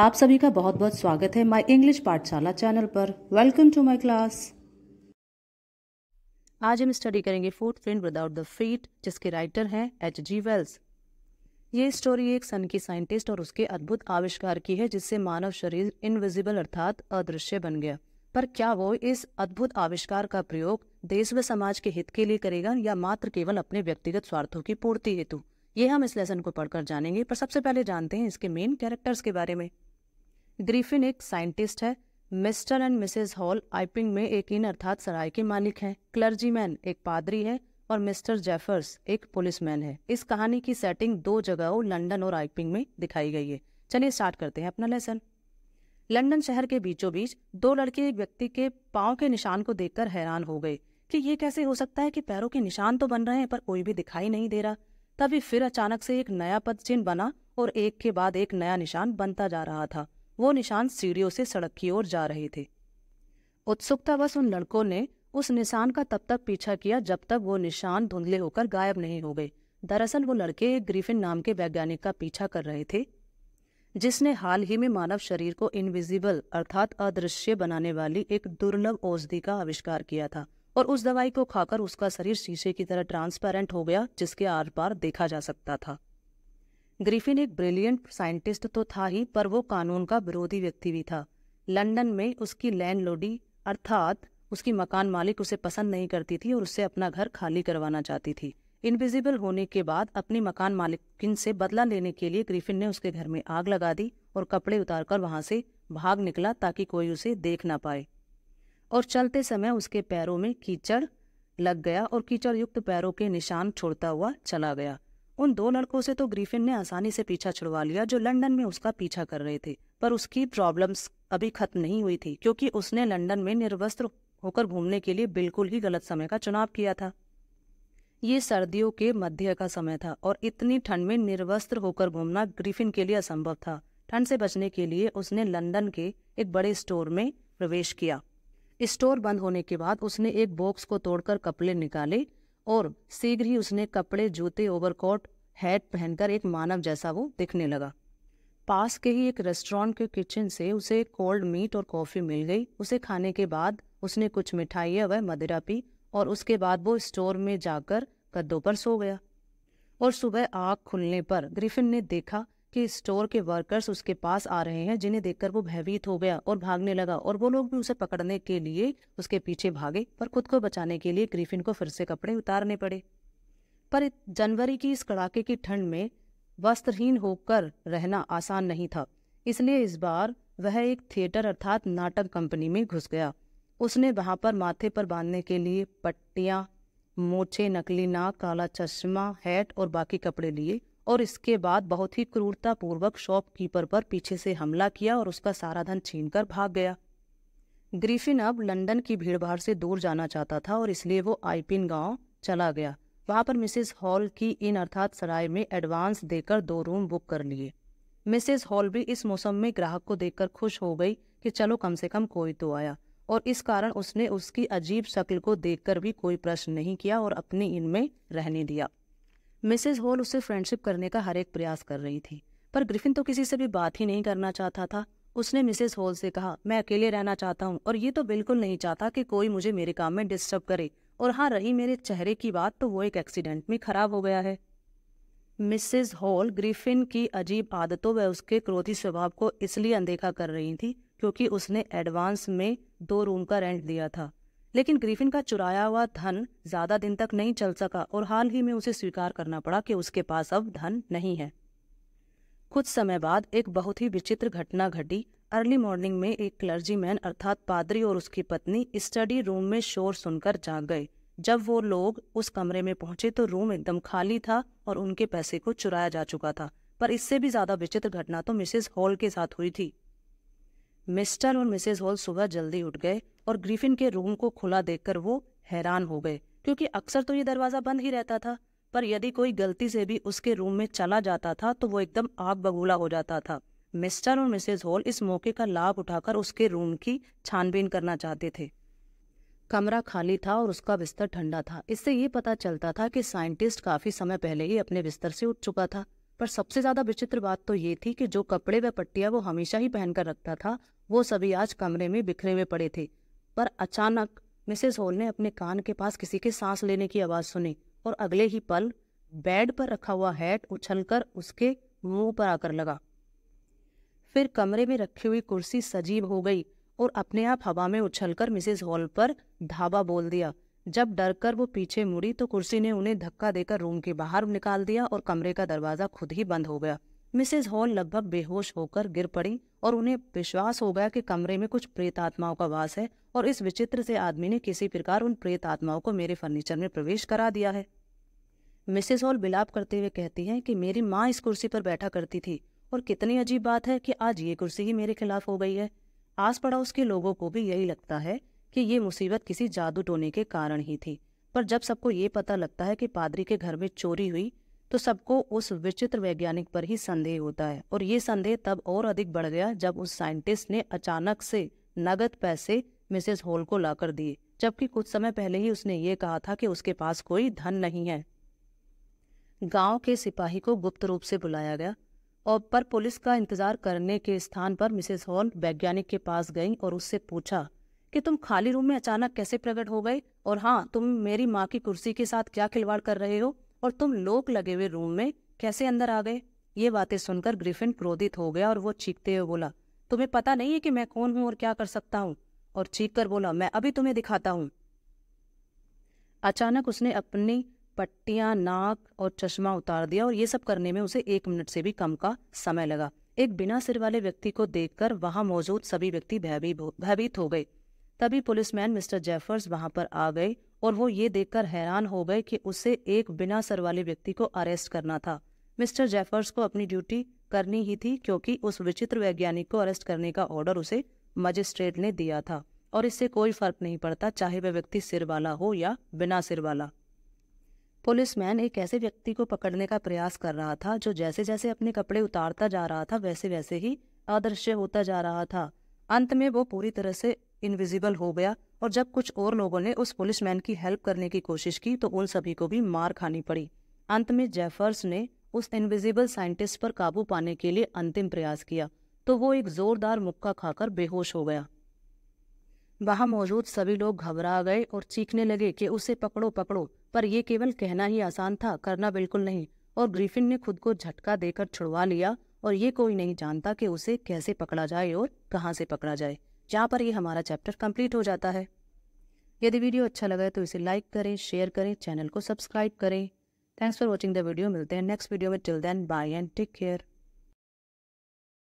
आप सभी का बहुत बहुत स्वागत है माय इंग्लिश पाठशाला चैनल पर वेलकम टू माय क्लास आज हम स्टडी करेंगे fourth friend without the feet जिसके राइटर हैं एच जी वेल्स ये स्टोरी एक सन की साइंटिस्ट और उसके अद्भुत आविष्कार की है जिससे मानव शरीर इनविजिबल अर्थात अदृश्य बन गया पर क्या वो इस अद्भुत आविष्कार का प्रयोग देश व समाज के हित के लिए करेगा या मात्र केवल अपने व्यक्तिगत स्वार्थों की पूर्ति हेतु ये हम इस लेसन को पढ़कर जानेंगे पर सबसे पहले जानते हैं इसके मेन कैरेक्टर्स के बारे में ग्रीफिन एक साइंटिस्ट है mister and missus Hall Iping में एक इन अर्थात सराय के मालिक हैं क्लर्जीमैन एक पादरी है और मिस्टर जेफर्स एक पुलिसमैन है इस कहानी की सेटिंग दो जगहों लंदन और आइपिंग में दिखाई गई है चलिए स्टार्ट करते हैं अपना लेसन लंदन शहर के बीचों बीच दो लड़के एक व्यक्ति के पाँव के निशान को देखकर हैरान हो गए कि ये कैसे हो सकता है कि पैरों के निशान तो बन रहे हैं पर कोई भी दिखाई नहीं दे रहा तभी फिर अचानक से एक नया पद चिन्ह बना और एक के बाद एक नया निशान बनता जा रहा था वो निशान सीढ़ियों से सड़क की ओर जा रहे थे उत्सुकता बस उन लड़कों ने उस निशान का तब तक पीछा किया जब तक वो निशान धुंधले होकर गायब नहीं हो गए दरअसल वो लड़के एक ग्रीफिन नाम के वैज्ञानिक का पीछा कर रहे थे जिसने हाल ही में मानव शरीर को इनविजिबल अर्थात अदृश्य बनाने वाली एक दुर्लभ औषधि का आविष्कार किया था और उस दवाई को खाकर उसका शरीर शीशे की तरह ट्रांसपेरेंट हो गया जिसके आर पार देखा जा सकता था ग्रिफिन एक ब्रिलियंट साइंटिस्ट तो था ही पर वो कानून का विरोधी व्यक्ति भी था लंदन में उसकी लैंडलोडी अर्थात उसकी मकान मालिक उसे पसंद नहीं करती थी और उससे अपना घर खाली करवाना चाहती थी इनविजिबल होने के बाद अपनी मकान मालिकिन से बदला लेने के लिए ग्रिफिन ने उसके घर में आग लगा दी और कपड़े उतारकर वहां से भाग निकला ताकि कोई उसे देख ना पाए और चलते समय उसके पैरों में कीचड़ लग गया और कीचड़ युक्त पैरों के निशान छोड़ता हुआ चला गया उन दो लड़कों से तो ग्रीफिन ने आसानी से पीछा छुड़वा लिया जो लंदन में उसका पीछा कर रहे थे पर उसकी प्रॉब्लम्स अभी खत्म नहीं हुई थी क्योंकि उसने लंदन में निर्वस्त्र होकर घूमने के लिए बिल्कुल ही गलत समय का चुनाव किया था ये सर्दियों के मध्य का समय था और इतनी ठंड में निर्वस्त्र होकर घूमना ग्रीफिन के लिए असंभव था ठंड से बचने के लिए उसने लंदन के एक बड़े स्टोर में प्रवेश किया स्टोर बंद होने के बाद उसने एक बॉक्स को तोड़कर कपड़े निकाले और शीघ्र ही उसने कपड़े जूते ओवरकोट हैट पहनकर एक मानव जैसा वो दिखने लगा पास के ही एक रेस्टोरेंट के किचन से उसे कोल्ड मीट और कॉफ़ी मिल गई उसे खाने के बाद उसने कुछ मिठाइयाँ व मदिरा पी और उसके बाद वो स्टोर में जाकर गद्दों पर सो गया और सुबह आग खुलने पर ग्रिफिन ने देखा कि स्टोर के वर्कर्स उसके पास आ रहे हैं जिन्हें देखकर वो भयभीत हो गया और भागने लगा और वो लोग भी उसे पकड़ने के लिए उसके पीछे भागे पर खुद को बचाने के लिए ग्रीफिन को फिर से कपड़े उतारने पड़े पर जनवरी की इस कड़ाके की ठंड में वस्त्रहीन होकर रहना आसान नहीं था इसलिए इस बार वह एक थिएटर अर्थात नाटक कंपनी में घुस गया उसने वहाँ पर माथे पर बांधने के लिए पट्टियाँ मोछे नकली नाक काला चश्मा हैट और बाकी कपड़े लिए और इसके बाद बहुत ही क्रूरता पूर्वक शॉपकीपर पर पीछे से हमला किया और उसका सारा धन कर भाग गया ग्रीफिन अब लंदन की भीड़भाड़ से दूर जाना चाहता था और इसलिए वो आईपिन गांव चला गया वहां पर मिसेस हॉल की इन अर्थात सराय में एडवांस देकर दो रूम बुक कर लिए मिसेस हॉल भी इस मौसम में ग्राहक को देखकर खुश हो गई कि चलो कम से कम कोई तो आया और इस कारण उसने उसकी अजीब शक्ल को देखकर भी कोई प्रश्न नहीं किया और अपने इनमें रहने दिया मिसेज होल उससे फ्रेंडशिप करने का हर एक प्रयास कर रही थी पर ग्रिफिन तो किसी से भी बात ही नहीं करना चाहता था उसने मिसेज होल से कहा मैं अकेले रहना चाहता हूँ और ये तो बिल्कुल नहीं चाहता कि कोई मुझे मेरे काम में डिस्टर्ब करे और हाँ रही मेरे चेहरे की बात तो वो एक एक्सीडेंट में खराब हो गया है मिसेज हॉल ग्रिफिन की अजीब आदतों व उसके क्रोधी स्वभाव को इसलिए अनदेखा कर रही थी क्योंकि उसने एडवांस में दो रूम का रेंट दिया था लेकिन ग्रीफिन का चुराया हुआ धन ज्यादा दिन तक नहीं चल सका और हाल ही में उसे स्वीकार करना पड़ा कि उसके पास अब धन नहीं है कुछ समय बाद एक बहुत ही विचित्र घटना घटी अर्ली मॉर्निंग में एक क्लर्जी मैन अर्थात पादरी और उसकी पत्नी स्टडी रूम में शोर सुनकर जाग गए जब वो लोग उस कमरे में पहुंचे तो रूम एकदम खाली था और उनके पैसे को चुराया जा चुका था पर इससे भी ज्यादा विचित्र घटना तो मिसेस हॉल के साथ हुई थी मिस्टर और मिसेस हॉल सुबह जल्दी उठ गए और ग्रिफिन के रूम को खुला देखकर वो हैरान हो गए क्योंकि अक्सर तो ये दरवाज़ा बंद ही रहता था पर यदि कोई गलती से भी उसके रूम में चला जाता था तो वो एकदम आग बगूला हो जाता था मिस्टर और मिसेज हॉल इस मौके का लाभ उठाकर उसके रूम की छानबीन करना चाहते थे कमरा खाली था और उसका बिस्तर ठंडा था इससे ये पता चलता था कि साइंटिस्ट काफी समय पहले ही अपने बिस्तर से उठ चुका था पर सबसे ज्यादा विचित्र बात तो ये थी कि जो कपड़े व पट्टियां वो हमेशा ही पहनकर रखता था वो सभी आज कमरे में बिखरे हुए पड़े थे पर अचानक मिसेस होल ने अपने कान के पास किसी के सांस लेने की आवाज सुनी और अगले ही पल बेड पर रखा हुआ हैट उछलकर उसके मुंह पर आकर लगा फिर कमरे में रखी हुई कुर्सी सजीव हो गई और अपने आप हवा में उछलकर मिसेस हॉल पर धाबा बोल दिया जब डरकर वो पीछे मुड़ी तो कुर्सी ने उन्हें धक्का देकर रूम के बाहर निकाल दिया और कमरे का दरवाजा खुद ही बंद हो गया मिसेज हॉल लगभग बेहोश होकर गिर पड़ी और उन्हें विश्वास हो गया कि कमरे में कुछ प्रेत आत्माओं का वास है और इस विचित्र से आदमी ने किसी प्रकार उन प्रेत आत्माओं को मेरे फर्नीचर में प्रवेश करा दिया है मिसेज हॉल बिलाप करते हुए कहती है कि मेरी माँ इस कुर्सी पर बैठा करती थी और कितनी अजीब बात है कि आज ये कुर्सी ही मेरे खिलाफ हो गई है आस पड़ोस के लोगों को भी यही लगता है कि ये मुसीबत किसी जादू टोने के कारण ही थी पर जब सबको ये पता लगता है कि पादरी के घर में चोरी हुई तो सबको उस विचित्र वैज्ञानिक पर ही संदेह होता है और ये संदेह तब और अधिक बढ़ गया जब उस साइंटिस्ट ने अचानक से नगद पैसे मिसेस होल को लाकर दिए जबकि कुछ समय पहले ही उसने ये कहा था कि उसके पास कोई धन नहीं है गांव के सिपाही को गुप्त रूप से बुलाया गया और पर पुलिस का इंतजार करने के स्थान पर मिसेस हॉल वैज्ञानिक के पास गई और उससे पूछा कि तुम खाली रूम में अचानक कैसे प्रकट हो गए और हाँ तुम मेरी माँ की कुर्सी के साथ क्या खिलवाड़ कर रहे हो और तुम लोग लगे हुए रूम में कैसे अंदर आ गए ये बातें सुनकर ग्रिफिन क्रोधित हो गया और वो चीखते हुए बोला तुम्हें पता नहीं है कि मैं कौन हूँ और क्या कर सकता हूँ और चीख कर बोला मैं अभी तुम्हें दिखाता हूँ अचानक उसने अपनी पट्टियां नाक और चश्मा उतार दिया और ये सब करने में उसे एक मिनट से भी कम का समय लगा एक बिना सिर वाले व्यक्ति को देखकर वहां मौजूद सभी व्यक्ति भयभीत हो गए तभी पुलिसमैन मिस्टर जेफर्स वहां पर आ गए और वो ये देखकर हैरान हो गए कि उसे एक बिना सर वाले व्यक्ति को अरेस्ट करना था मिस्टर जेफर्स को अपनी ड्यूटी करनी ही थी क्योंकि उस विचित्र वैज्ञानिक को अरेस्ट करने का ऑर्डर उसे मजिस्ट्रेट ने दिया था और इससे कोई फर्क नहीं पड़ता चाहे वह व्यक्ति सिर वाला हो या बिना सिर वाला पुलिसमैन एक ऐसे व्यक्ति को पकड़ने का प्रयास कर रहा था जो जैसे जैसे अपने कपड़े उतारता जा रहा था वैसे वैसे ही अदृश्य होता जा रहा था अंत में वो पूरी तरह से इनविजिबल हो गया और जब कुछ और लोगों ने उस पुलिसमैन की हेल्प करने की कोशिश की तो उन सभी को भी मार खानी पड़ी अंत में जेफर्स ने उस इनविजिबल साइंटिस्ट पर काबू पाने के लिए अंतिम प्रयास किया तो वो एक जोरदार मुक्का खाकर बेहोश हो गया वहां मौजूद सभी लोग घबरा गए और चीखने लगे कि उसे पकड़ो पकड़ो पर यह केवल कहना ही आसान था करना बिल्कुल नहीं और ग्रीफिन ने खुद को झटका देकर छुड़वा लिया और ये कोई नहीं जानता कि उसे कैसे पकड़ा जाए और कहाँ से पकड़ा जाए यहाँ पर ये हमारा चैप्टर कंप्लीट हो जाता है यदि वीडियो अच्छा लगा है तो इसे लाइक करें शेयर करें चैनल को सब्सक्राइब करें thanks for watching the video मिलते हैं नेक्स्ट वीडियो में till then bye and take care